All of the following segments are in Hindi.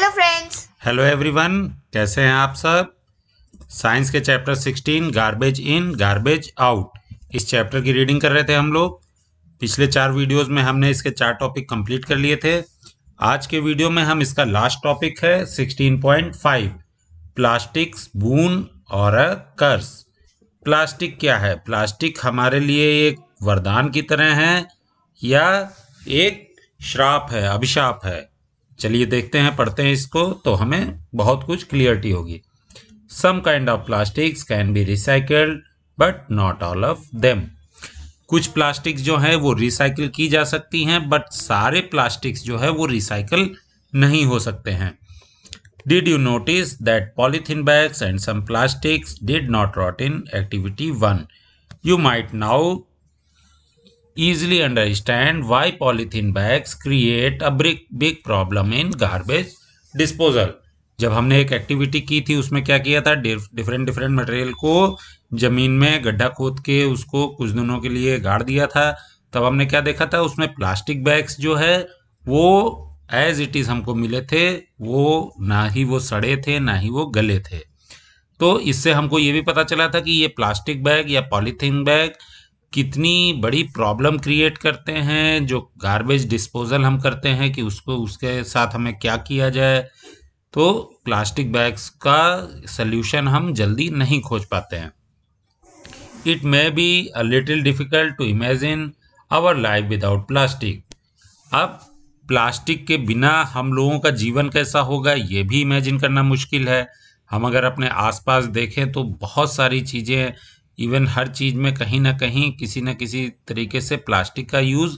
हेलो फ्रेंड्स हेलो एवरीवन कैसे हैं आप सब साइंस के chapter 16 garbage in garbage out इस चैप्टर की रीडिंग कर रहे थे हम लोग पिछले चार वीडियोस में हमने इसके चार टॉपिक कंप्लीट कर लिए थे आज के वीडियो में हम इसका लास्ट टॉपिक है 16.5 प्लास्टिक्स बून और कर्स प्लास्टिक क्या है प्लास्टिक हमारे लिए एक वरदान की तरह है या एक श्राप है अभिशाप है चलिए देखते हैं पढ़ते हैं इसको तो हमें बहुत कुछ क्लियरिटी होगी some kind of plastics can be recycled but not all of them कुछ प्लास्टिक्स जो है वो रिसाइकिल की जा सकती हैं बट सारे प्लास्टिक्स जो है वो रिसाइकिल नहीं हो सकते हैं did you notice that polythene bags and some plastics did not rot in activity one you might now easily understand why polythene bags create a big big problem in garbage disposal जब हमने एक एक्टिविटी की थी उसमें क्या किया था डिफरेंट डिफरेंट मटेरियल को ज़मीन में गड्ढा खोद के उसको कुछ दिनों के लिए गाड़ दिया था तब हमने क्या देखा था उसमें प्लास्टिक बैग्स जो है वो एज इट इज़ हमको मिले थे वो ना ही वो सड़े थे ना ही वो गले थे तो इससे हमको ये भी पता चला था कि ये प्लास्टिक बैग या पॉलीथीन बैग कितनी बड़ी प्रॉब्लम क्रिएट करते हैं जो गार्बेज डिस्पोजल हम करते हैं कि उसको उसके साथ हमें क्या किया जाए तो प्लास्टिक बैग्स का सल्यूशन हम जल्दी नहीं खोज पाते हैं it may be a little difficult to imagine our life without plastic अब प्लास्टिक के बिना हम लोगों का जीवन कैसा होगा ये भी इमेजिन करना मुश्किल है हम अगर अपने आसपास देखें तो बहुत सारी चीज़ें इवन हर चीज में कहीं ना कहीं किसी ना किसी तरीके से प्लास्टिक का यूज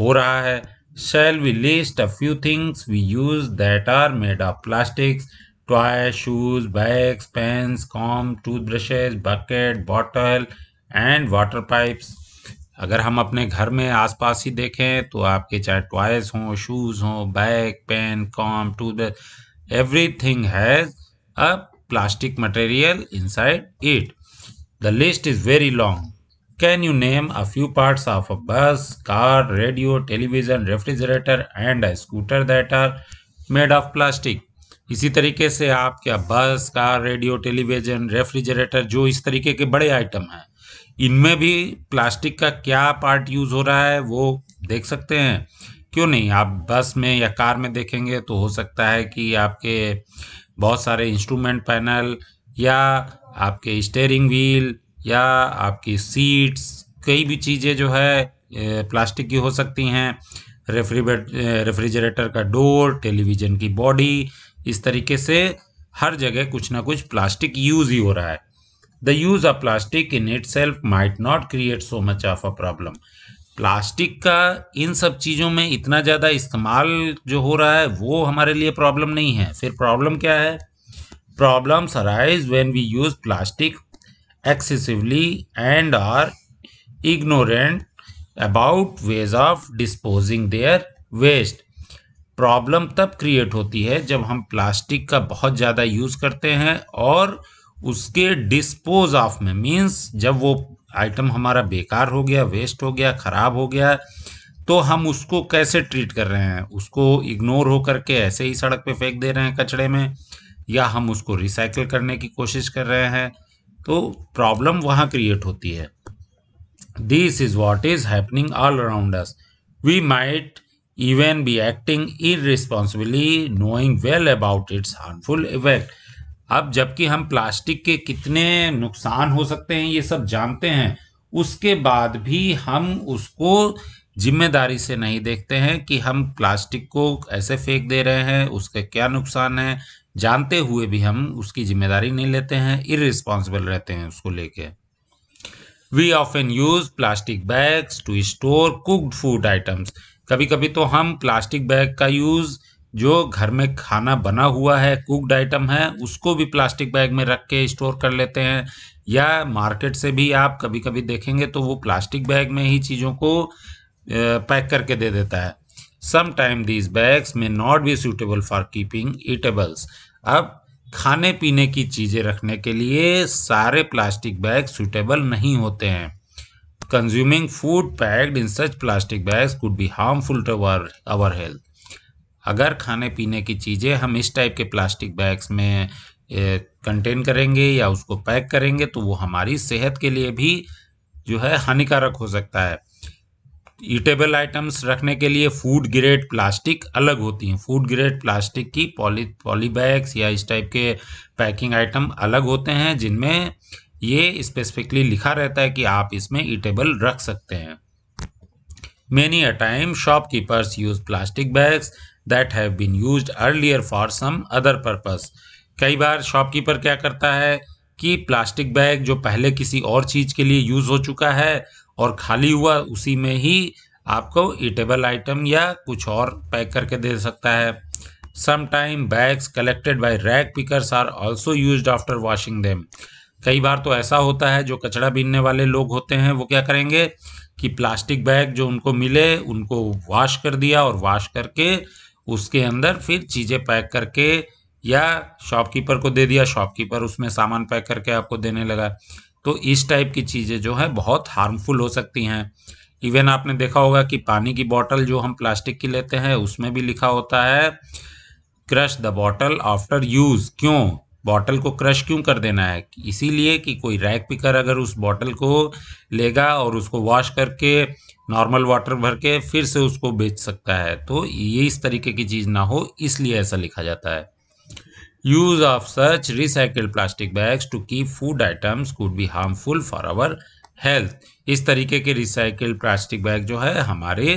हो रहा है shall we list a few things we use that are made of plastic toy shoes bag pen comb toothbrushes bucket bottle and water pipes अगर हम अपने घर में आस पास ही देखें तो आपके चाहे टॉयज हों शूज हों bag pen comb toothbrush everything has a plastic material inside it The list is very long. Can you name a few parts of a bus, car, radio, television, refrigerator and a scooter that are made of plastic? इसी तरीके से आप क्या bus car radio television refrigerator जो इस तरीके के बड़े आइटम हैं इनमें भी प्लास्टिक का क्या पार्ट यूज़ हो रहा है वो देख सकते हैं क्यों नहीं आप बस में या कार में देखेंगे तो हो सकता है कि आपके बहुत सारे इंस्ट्रूमेंट पैनल या आपके स्टेयरिंग व्हील या आपकी सीट्स कई भी चीज़ें जो है प्लास्टिक की हो सकती हैं रेफ्रिजरेटर का डोर टेलीविज़न की बॉडी इस तरीके से हर जगह कुछ ना कुछ प्लास्टिक यूज़ ही हो रहा है the use of plastic in itself might not create so much of a problem plastic का इन सब चीज़ों में इतना ज़्यादा इस्तेमाल जो हो रहा है वो हमारे लिए प्रॉब्लम नहीं है फिर प्रॉब्लम क्या है Problems arise when we use plastic excessively and are ignorant about ways of disposing their waste problem तब क्रिएट होती है जब हम प्लास्टिक का बहुत ज़्यादा यूज़ करते हैं और उसके डिस्पोज ऑफ में मीन्स जब वो आइटम हमारा बेकार हो गया वेस्ट हो गया ख़राब हो गया तो हम उसको कैसे ट्रीट कर रहे हैं उसको इग्नोर होकर के ऐसे ही सड़क पे फेंक दे रहे हैं कचड़े में या हम उसको रिसाइकिल करने की कोशिश कर रहे हैं तो प्रॉब्लम वहाँ क्रिएट होती है this is what is happening all around us we might be acting in irresponsibly knowing well about its harmful effect अब जबकि हम प्लास्टिक के कितने नुकसान हो सकते हैं ये सब जानते हैं उसके बाद भी हम उसको जिम्मेदारी से नहीं देखते हैं कि हम प्लास्टिक को ऐसे फेंक दे रहे हैं उसके क्या नुकसान है जानते हुए भी हम उसकी जिम्मेदारी नहीं लेते हैं इरिस्पॉन्सिबल रहते हैं उसको लेके we often use plastic bags to store cooked food items कभी कभी तो हम प्लास्टिक बैग का यूज़ जो घर में खाना बना हुआ है कुकड आइटम है उसको भी प्लास्टिक बैग में रख के स्टोर कर लेते हैं या मार्केट से भी आप कभी कभी देखेंगे तो वो प्लास्टिक बैग में ही चीज़ों को पैक करके दे देता है sometime these bags may not be suitable for keeping eatables अब खाने पीने की चीज़ें रखने के लिए सारे प्लास्टिक बैग सूटेबल नहीं होते हैं consuming food packed in such plastic bags could be harmful to our our health अगर खाने पीने की चीज़ें हम इस टाइप के प्लास्टिक बैग्स में कंटेन करेंगे या उसको पैक करेंगे तो वो हमारी सेहत के लिए भी जो है हानिकारक हो सकता है ईटेबल आइटम्स रखने के लिए फूड ग्रेड प्लास्टिक अलग होती हैं फूड ग्रेड प्लास्टिक की पॉली पॉलीबैग्स या इस टाइप के पैकिंग आइटम अलग होते हैं जिनमें ये स्पेसिफिकली लिखा रहता है कि आप इसमें ईटेबल रख सकते हैं many a time shopkeepers use plastic bags that have been use earlier for some other purpose कई बार शॉपकीपर क्या करता है कि प्लास्टिक बैग जो पहले किसी और चीज़ के लिए यूज़ हो चुका है और खाली हुआ उसी में ही आपको ईटेबल आइटम या कुछ और पैक करके दे सकता है sometime bags collected by rag pickers are also use after washing them कई बार तो ऐसा होता है जो कचड़ा बीनने वाले लोग होते हैं वो क्या करेंगे कि प्लास्टिक बैग जो उनको मिले उनको वॉश कर दिया और वॉश करके उसके अंदर फिर चीज़ें पैक करके या शॉपकीपर को दे दिया शॉपकीपर उसमें सामान पैक करके आपको देने लगा तो इस टाइप की चीज़ें जो है बहुत हार्मफुल हो सकती हैं इवन आपने देखा होगा कि पानी की बॉटल जो हम प्लास्टिक की लेते हैं उसमें भी लिखा होता है crush the bottle after use क्यों बॉटल को क्रश क्यों कर देना है इसीलिए कि कोई रैक पिकर अगर उस बॉटल को लेगा और उसको वॉश करके नॉर्मल वाटर भर के फिर से उसको बेच सकता है तो ये इस तरीके की चीज़ ना हो इसलिए ऐसा लिखा जाता है Use of such recycled plastic bags to keep food items could be harmful for our health. इस तरीके के रिसाइकिल प्लास्टिक बैग जो है हमारे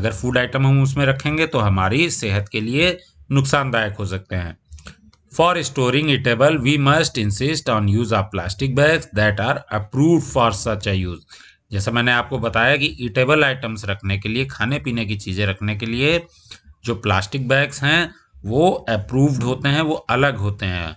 अगर फूड आइटम हम उसमें रखेंगे तो हमारी सेहत के लिए नुकसानदायक हो सकते हैं for storing eatable we must insist on use of plastic bag that are approve for such a use जैसा मैंने आपको बताया कि ईटेबल आइटम्स रखने के लिए खाने पीने की चीज़ें रखने के लिए जो प्लास्टिक बैग्स हैं वो अप्रूव्ड होते हैं वो अलग होते हैं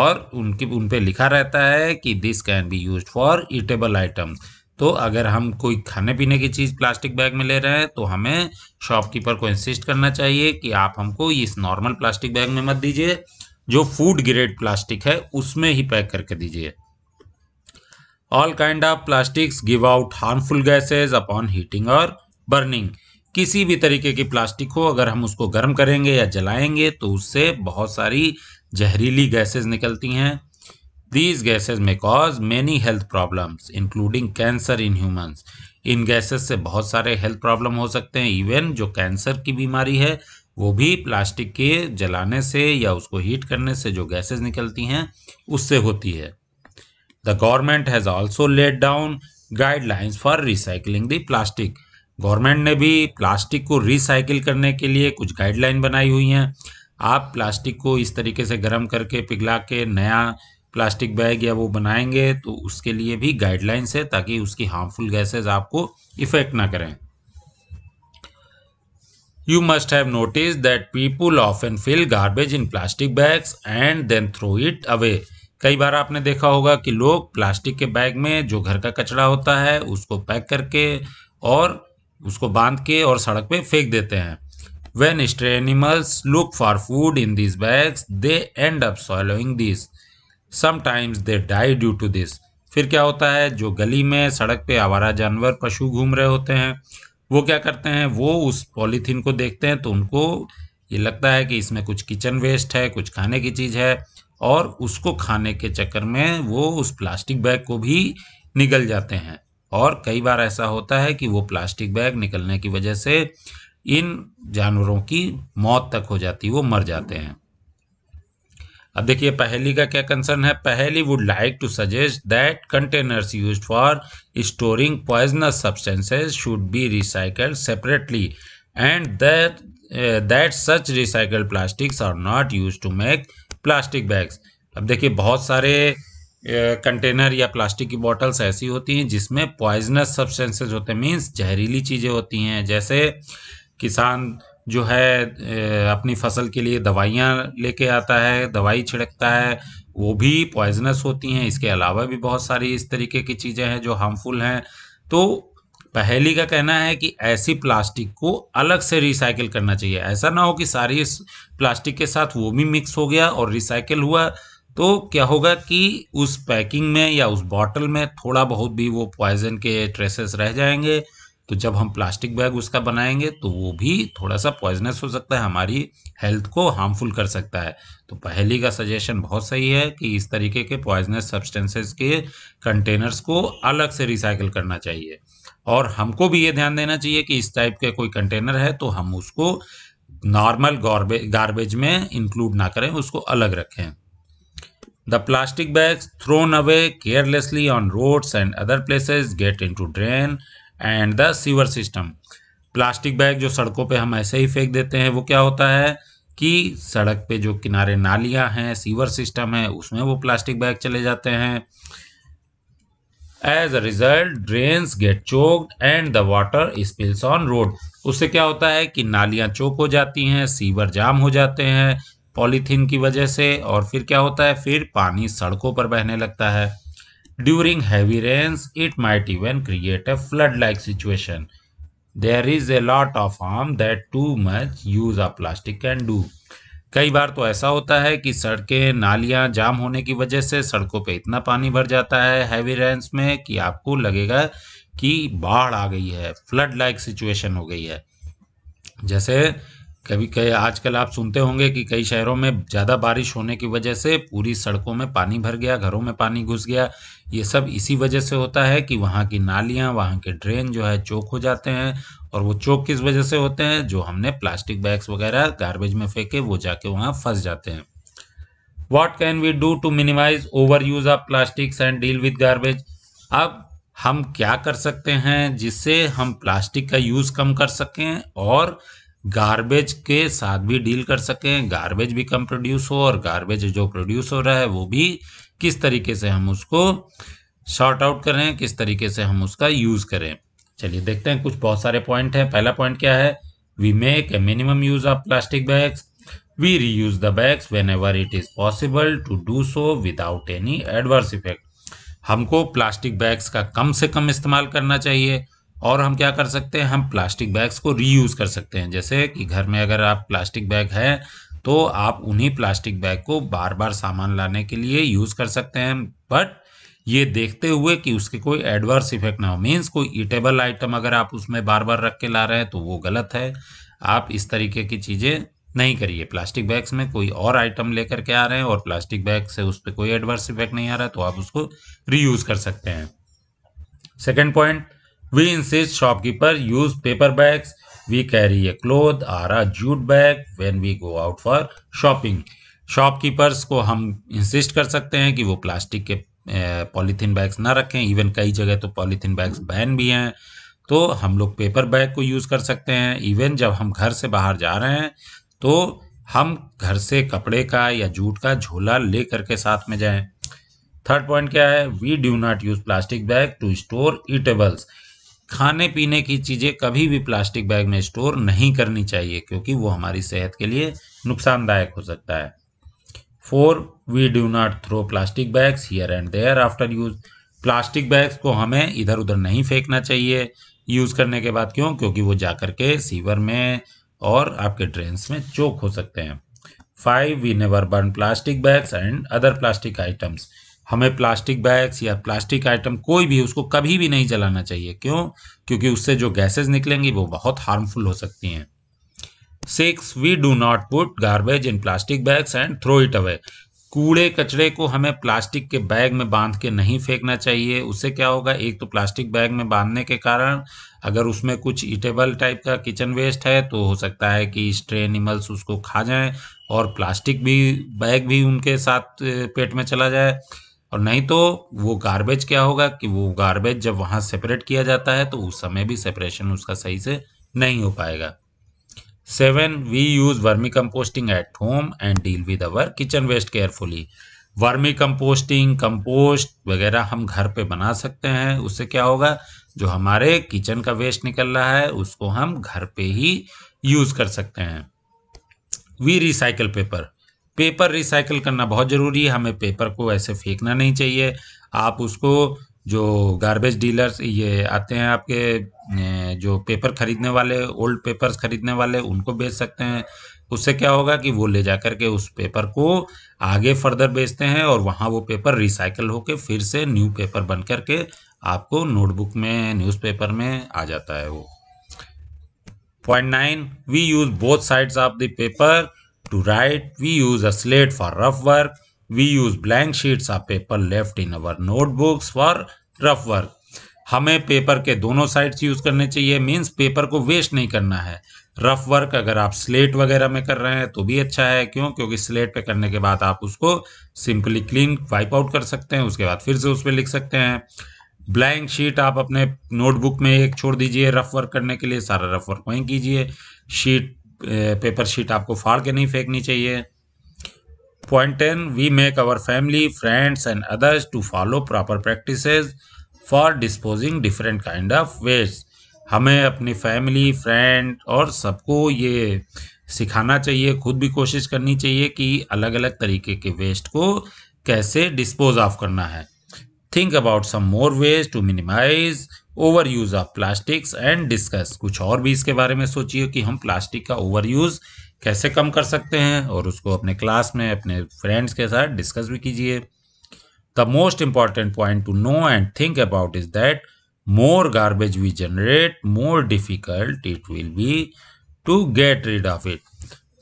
और उनके उन पर लिखा रहता है कि this can be use for eatable items तो अगर हम कोई खाने पीने की चीज़ प्लास्टिक बैग में ले रहे हैं तो हमें शॉपकीपर को इंसिस्ट करना चाहिए कि आप हमको इस नॉर्मल प्लास्टिक बैग में मत दीजिए जो फूड ग्रेड प्लास्टिक है उसमें ही पैक करके दीजिए all kind of plastics give out harmful gases upon heating और बर्निंग किसी भी तरीके की प्लास्टिक हो अगर हम उसको गर्म करेंगे या जलाएंगे तो उससे बहुत सारी जहरीली गैसेज निकलती हैं these gases may cause many health problems including cancer in humans इन गैसेस से बहुत सारे हेल्थ प्रॉब्लम हो सकते हैं इवन जो कैंसर की बीमारी है वो भी प्लास्टिक के जलाने से या उसको हीट करने से जो गैसेस निकलती हैं उससे होती है the government has also let down guidelines for recycling the plastic government ने भी प्लास्टिक को रिसाइकिल करने के लिए कुछ गाइडलाइन बनाई हुई हैं आप प्लास्टिक को इस तरीके से गर्म करके पिघला के नया प्लास्टिक बैग या वो बनाएंगे तो उसके लिए भी गाइडलाइंस है ताकि उसकी हार्मफुल गैसेस आपको इफेक्ट ना करें you must have notice that people often fill garbage in plastic bags and then throw it away कई बार आपने देखा होगा कि लोग प्लास्टिक के बैग में जो घर का कचरा होता है उसको पैक करके और उसको बांध के और सड़क पे फेंक देते हैं when stray animals look for food in this bags they end up swallowing this sometimes they die due to this फिर क्या होता है जो गली में सड़क पे आवारा जानवर पशु घूम रहे होते हैं वो क्या करते हैं वो उस पॉलीथीन को देखते हैं तो उनको ये लगता है कि इसमें कुछ किचन वेस्ट है कुछ खाने की चीज़ है और उसको खाने के चक्कर में वो उस प्लास्टिक बैग को भी निगल जाते हैं और कई बार ऐसा होता है कि वो प्लास्टिक बैग निकलने की वजह से इन जानवरों की मौत तक हो जाती वो मर जाते हैं अब देखिए पहली का क्या कंसर्न है पहली would like to suggest that containers use for storing poisonous substances should be recycle separately and that that such recycled plastics are not use to make plastic bags अब देखिए बहुत सारे कंटेनर या प्लास्टिक की बॉटल्स ऐसी होती हैं जिसमें पॉइजनस सब्सटेंसेज होते हैं मीन्स जहरीली चीज़ें होती हैं जैसे किसान जो है अपनी फसल के लिए दवाइयाँ लेके आता है दवाई छिड़कता है वो भी पॉइजनस होती हैं इसके अलावा भी बहुत सारी इस तरीके की चीज़ें हैं जो हार्मफुल हैं तो पहली का कहना है कि ऐसी प्लास्टिक को अलग से रिसाइकिल करना चाहिए ऐसा ना हो कि सारी प्लास्टिक के साथ वो भी मिक्स हो गया और रिसाइकिल हुआ तो क्या होगा कि उस पैकिंग में या उस बॉटल में थोड़ा बहुत भी वो पॉइजन के ट्रेसेस रह जाएंगे तो जब हम प्लास्टिक बैग उसका बनाएंगे तो वो भी थोड़ा सा पॉइजनस हो सकता है हमारी हेल्थ को हार्मफुल कर सकता है तो पहली का सजेशन बहुत सही है कि इस तरीके के पॉइजनस सब्सटेंसेस के कंटेनर्स को अलग से रिसाइकिल करना चाहिए और हमको भी ये ध्यान देना चाहिए कि इस टाइप के कोई कंटेनर है तो हम उसको नॉर्मल गार्बेज में इंक्लूड ना करें उसको अलग रखें The plastic bags thrown away carelessly on roads and other places get into drain and the sewer system. Plastic bag जो सड़कों पे हम ऐसे ही फेंक देते हैं वो क्या होता है कि सड़क पे जो किनारे नालियां हैं सीवर सिस्टम है उसमें वो प्लास्टिक बैग चले जाते हैं as a result drains get choked and the water spills on road उससे क्या होता है कि नालियां चोक हो जाती हैं सीवर जाम हो जाते हैं पॉलीथीन की वजह से और फिर क्या होता है फिर पानी सड़कों पर बहने लगता है during heavy rains it might even create a flood like situation there is a lot of harm that too much use of plastic can do कई बार तो ऐसा होता है कि सड़कें नालियां जाम होने की वजह से सड़कों पे इतना पानी भर जाता है हैवी रेन्स में कि आपको लगेगा कि बाढ़ आ गई है फ्लड लाइक सिचुएशन हो गई है जैसे कभी कई आजकल आप सुनते होंगे कि कई शहरों में ज़्यादा बारिश होने की वजह से पूरी सड़कों में पानी भर गया घरों में पानी घुस गया ये सब इसी वजह से होता है कि वहाँ की नालियाँ वहाँ के ड्रेन जो है चौक हो जाते हैं और वो चौक किस वजह से होते हैं जो हमने प्लास्टिक बैग्स वगैरह गार्बेज में फेंके वो जाके वहाँ फंस जाते हैं what can we do to minimize over use of plastics and deal with garbage अब हम क्या कर सकते हैं जिससे हम प्लास्टिक का यूज़ कम कर सकें और गार्बेज के साथ भी डील कर सकें गार्बेज भी कम प्रोड्यूस हो और गार्बेज जो प्रोड्यूस हो रहा है वो भी किस तरीके से हम उसको शॉर्ट आउट करें किस तरीके से हम उसका यूज़ करें चलिए देखते हैं कुछ बहुत सारे पॉइंट हैं पहला पॉइंट क्या है we make a minimum use of plastic bags we reuse the bags whenever it is possible to do so without any adverse effect हमको प्लास्टिक बैग्स का कम से कम इस्तेमाल करना चाहिए और हम क्या कर सकते हैं हम प्लास्टिक बैग्स को रीयूज़ कर सकते हैं जैसे कि घर में अगर आप प्लास्टिक बैग है तो आप उन्हीं प्लास्टिक बैग को बार बार सामान लाने के लिए यूज़ कर सकते हैं बट ये देखते हुए कि उसके कोई एडवर्स इफेक्ट ना हो मीन्स कोई ईटेबल आइटम अगर आप उसमें बार बार रख के ला रहे हैं तो वो गलत है आप इस तरीके की चीज़ें नहीं करिए प्लास्टिक बैग्स में कोई और आइटम लेकर के आ रहे हैं और प्लास्टिक बैग से उस पर कोई एडवर्स इफेक्ट नहीं आ रहा है तो आप उसको रीयूज़ कर सकते हैं second point We insist shopkeeper use paper bags. We carry a cloth or a jute bag when we go out for shopping. Shopkeepers को हम इंसिस्ट कर सकते हैं कि वो प्लास्टिक के पॉलीथीन बैग्स ना रखें इवन कई जगह तो पॉलीथीन बैग्स बैन भी हैं तो हम लोग पेपर बैग को यूज़ कर सकते हैं इवन जब हम घर से बाहर जा रहे हैं तो हम घर से कपड़े का या जूट का झोला ले करके साथ में जाएं थर्ड पॉइंट क्या है we do not use plastic bag to store eatables खाने पीने की चीज़ें कभी भी प्लास्टिक बैग में स्टोर नहीं करनी चाहिए क्योंकि वो हमारी सेहत के लिए नुकसानदायक हो सकता है four we do not throw plastic bags here and there after use plastic bags को हमें इधर उधर नहीं फेंकना चाहिए यूज़ करने के बाद क्यों क्योंकि वो जा कर के सीवर में और आपके ड्रेन्स में चोक हो सकते हैं five we never burn plastic bags and other plastic items हमें प्लास्टिक बैग्स या प्लास्टिक आइटम कोई भी उसको कभी भी नहीं जलाना चाहिए क्यों क्योंकि उससे जो गैसेज निकलेंगी वो बहुत हार्मफुल हो सकती हैं six we do not put garbage in plastic bags and throw it away कूड़े कचरे को हमें प्लास्टिक के बैग में बांध के नहीं फेंकना चाहिए उससे क्या होगा एक तो प्लास्टिक बैग में बांधने के कारण अगर उसमें कुछ ईटेबल टाइप का किचन वेस्ट है तो हो सकता है कि स्ट्रे एनिमल्स उसको खा जाएं और प्लास्टिक भी बैग भी उनके साथ पेट में चला जाए और नहीं तो वो गार्बेज क्या होगा कि वो गार्बेज जब वहाँ सेपरेट किया जाता है तो उस समय भी सेपरेशन उसका सही से नहीं हो पाएगा seven we use vermicomposting at home and deal with our kitchen waste carefully vermicomposting compost वगैरह हम घर पे बना सकते हैं उससे क्या होगा जो हमारे किचन का वेस्ट निकल रहा है उसको हम घर पे ही यूज़ कर सकते हैं we recycle paper paper recycle करना बहुत ज़रूरी है हमें पेपर को ऐसे फेंकना नहीं चाहिए आप उसको जो गार्बेज डीलर्स ये आते हैं आपके जो पेपर खरीदने वाले ओल्ड पेपर्स खरीदने वाले उनको बेच सकते हैं उससे क्या होगा कि वो ले जा के उस पेपर को आगे फर्दर बेचते हैं और वहाँ वो पेपर रिसाइकल होकर फिर से न्यू पेपर बन करके के आपको नोटबुक में न्यूज़पेपर में आ जाता है वो point nine we use both sides of the paper to write. We use a slate for rough work. We use blank sheets of paper left in our notebooks for rough work. हमें पेपर के दोनों साइड्स यूज़ करने चाहिए मीन्स पेपर को वेस्ट नहीं करना है रफ वर्क अगर आप स्लेट वगैरह में कर रहे हैं तो भी अच्छा है क्यों क्योंकि स्लेट पे करने के बाद आप उसको सिंपली क्लीन वाइप आउट कर सकते हैं उसके बाद फिर से उस पर लिख सकते हैं ब्लैंक शीट आप अपने नोटबुक में एक छोड़ दीजिए रफ वर्क करने के लिए सारा रफ वर्क वहीं कीजिए शीट पेपर शीट आपको फाड़ के नहीं फेंकनी चाहिए point ten we make our family friends and others to follow proper practices for disposing different kind of waste हमें अपनी फैमिली फ्रेंड और सबको ये सिखाना चाहिए खुद भी कोशिश करनी चाहिए कि अलग अलग तरीके के वेस्ट को कैसे डिस्पोज ऑफ करना है about some more ways to minimize over use of plastics and discuss कुछ और भी इसके बारे में सोचिए कि हम प्लास्टिक का ओवर यूज कैसे कम कर सकते हैं और उसको अपने क्लास में अपने फ्रेंड्स के साथ डिस्कस भी कीजिए the most important point to know and think about is that more garbage we generate more difficult it will be to get rid of it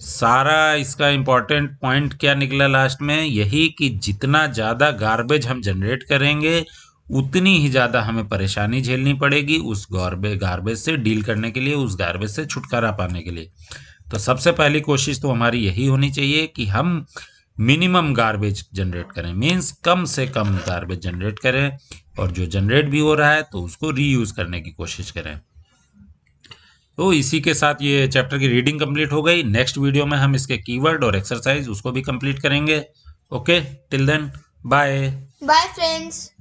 सारा इसका इम्पॉर्टेंट पॉइंट क्या निकला लास्ट में यही कि जितना ज़्यादा गार्बेज हम जनरेट करेंगे उतनी ही ज़्यादा हमें परेशानी झेलनी पड़ेगी उस गार्बे गार्बेज से डील करने के लिए उस गार्बेज से छुटकारा पाने के लिए तो सबसे पहली कोशिश तो हमारी यही होनी चाहिए कि हम मिनिमम गार्बेज जनरेट करें मीन्स कम से कम गार्बेज जनरेट करें और जो जनरेट भी हो रहा है तो उसको रीयूज़ करने की कोशिश करें तो इसी के साथ ये चैप्टर की रीडिंग कंप्लीट हो गई नेक्स्ट वीडियो में हम इसके कीवर्ड और एक्सरसाइज उसको भी कंप्लीट करेंगे okay till then bye bye friends